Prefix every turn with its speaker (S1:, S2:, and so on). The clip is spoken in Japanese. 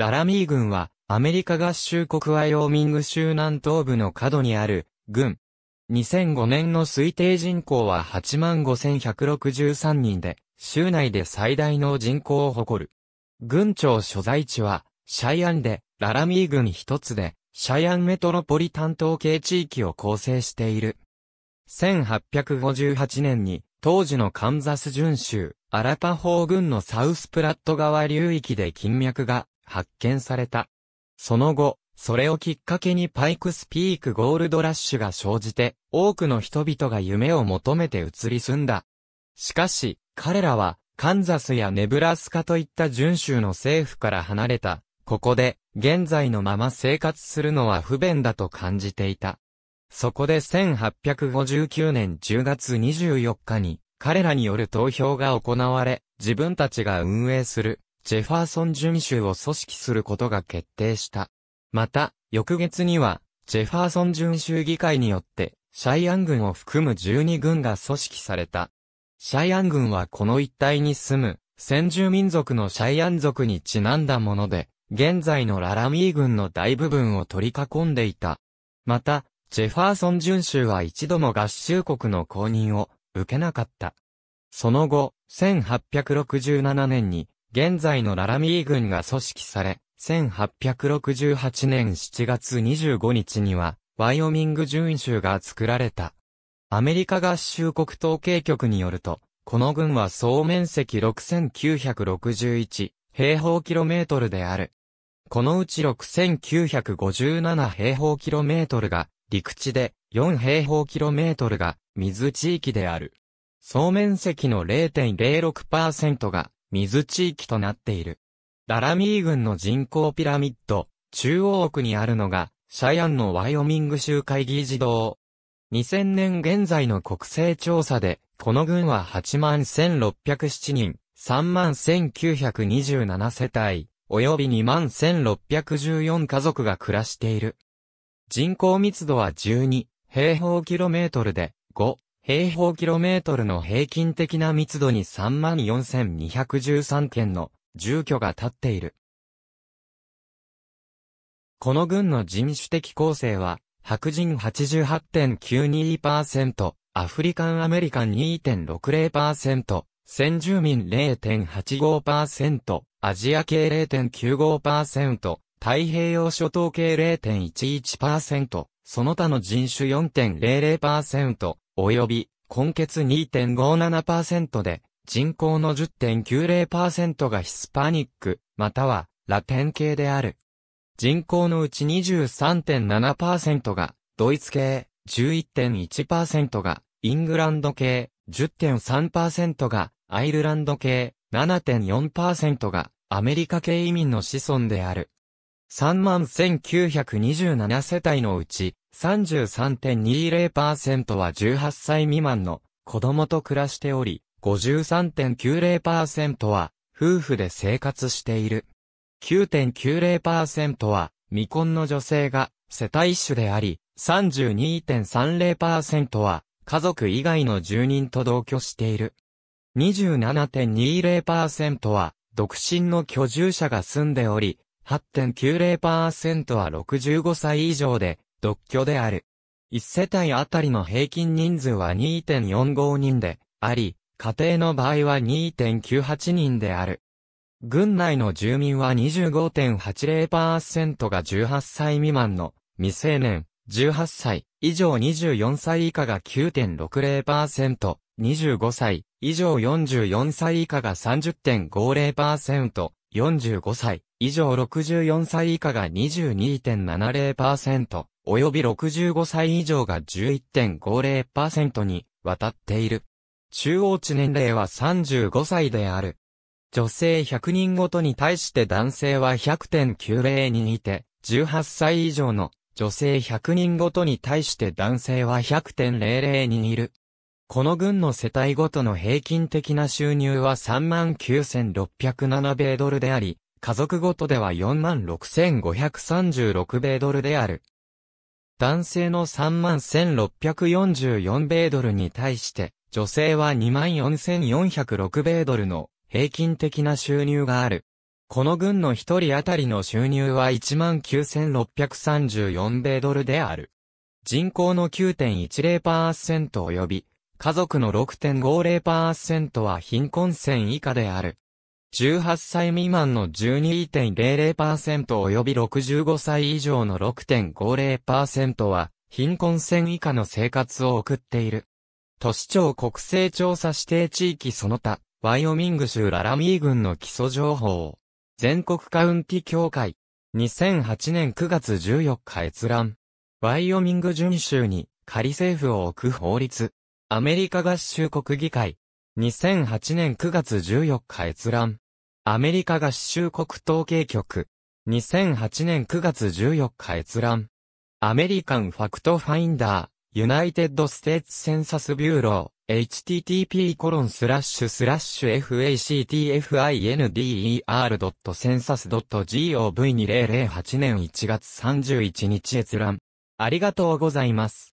S1: ララミー軍は、アメリカ合衆国ワイオーミング州南東部の角にある、軍。2005年の推定人口は85,163人で、州内で最大の人口を誇る。軍庁所在地は、シャイアンで、ララミー軍一つで、シャイアンメトロポリ担当系地域を構成している。1858年に、当時のカンザス準州、アラパホー軍のサウスプラット川流域で金脈が発見された。その後、それをきっかけにパイクスピークゴールドラッシュが生じて、多くの人々が夢を求めて移り住んだ。しかし、彼らは、カンザスやネブラスカといった準州の政府から離れた、ここで、現在のまま生活するのは不便だと感じていた。そこで1859年10月24日に、彼らによる投票が行われ、自分たちが運営するジェファーソン巡州を組織することが決定した。また、翌月には、ジェファーソン巡州議会によって、シャイアン軍を含む12軍が組織された。シャイアン軍はこの一帯に住む、先住民族のシャイアン族にちなんだもので、現在のララミー軍の大部分を取り囲んでいた。また、ジェファーソン巡州は一度も合衆国の公認を受けなかった。その後、1867年に現在のララミー軍が組織され、1868年7月25日には、ワイオミング準州が作られた。アメリカ合衆国統計局によると、この軍は総面積6961平方キロメートルである。このうち6957平方キロメートルが陸地で、4平方キロメートルが水地域である。総面積の0.06%が水地域となっている。ララミー郡の人口ピラミッド、中央区にあるのが、シャヤンのワイオミング州会議事堂。2000年現在の国勢調査で、この郡は8万1607人、3万1927世帯、及び2万1614家族が暮らしている。人口密度は12平方キロメートルで、5平方キロメートルの平均的な密度に34,213件の住居が建っている。この群の人種的構成は、白人88.92%、アフリカンアメリカン2.60%、先住民0.85%、アジア系0.95%、太平洋諸島系0.11%、その他の人種4.00%、及び、根結2.57%で、人口の10.90%がヒスパニック、または、ラテン系である。人口のうち23.7%が、ドイツ系、11.1%が、イングランド系、10.3%が、アイルランド系、7.4%が、アメリカ系移民の子孫である。31,927世帯のうち、33.20%は18歳未満の子供と暮らしており、53.90%は夫婦で生活している。9.90%は未婚の女性が世帯主であり、32.30%は家族以外の住人と同居している。27.20%は独身の居住者が住んでおり、8.90%は65歳以上で独居である。一世帯あたりの平均人数は2.45人であり、家庭の場合は2.98人である。軍内の住民は25.80%が18歳未満の未成年、18歳以上24歳以下が9.60%、25歳以上44歳以下が30.50%、45歳以上64歳以下が22.70%、及び65歳以上が11.50%に渡っている。中央値年齢は35歳である。女性100人ごとに対して男性は100.90にいて、18歳以上の女性100人ごとに対して男性は100.00にいる。この群の世帯ごとの平均的な収入は39,607米ドルであり、家族ごとでは46,536米ドルである。男性の31,644米ドルに対して、女性は24,406米ドルの平均的な収入がある。この軍の一人当たりの収入は19,634米ドルである。人口の9.10%及び、家族の6.50%は貧困線以下である。18歳未満の12.00%及び65歳以上の6.50%は、貧困線以下の生活を送っている。都市庁国勢調査指定地域その他、ワイオミング州ララミー郡の基礎情報。全国カウンティ協会。2008年9月14日閲覧。ワイオミング準州に仮政府を置く法律。アメリカ合衆国議会。2008年9月14日閲覧。アメリカ合衆国統計局。2008年9月14日閲覧。アメリカンファクトファインダー、ユナイテッドステーツセンサスビューロー、http コロンスラッシュスラッシュ factfinder.census.gov2008 年1月31日閲覧。ありがとうございます。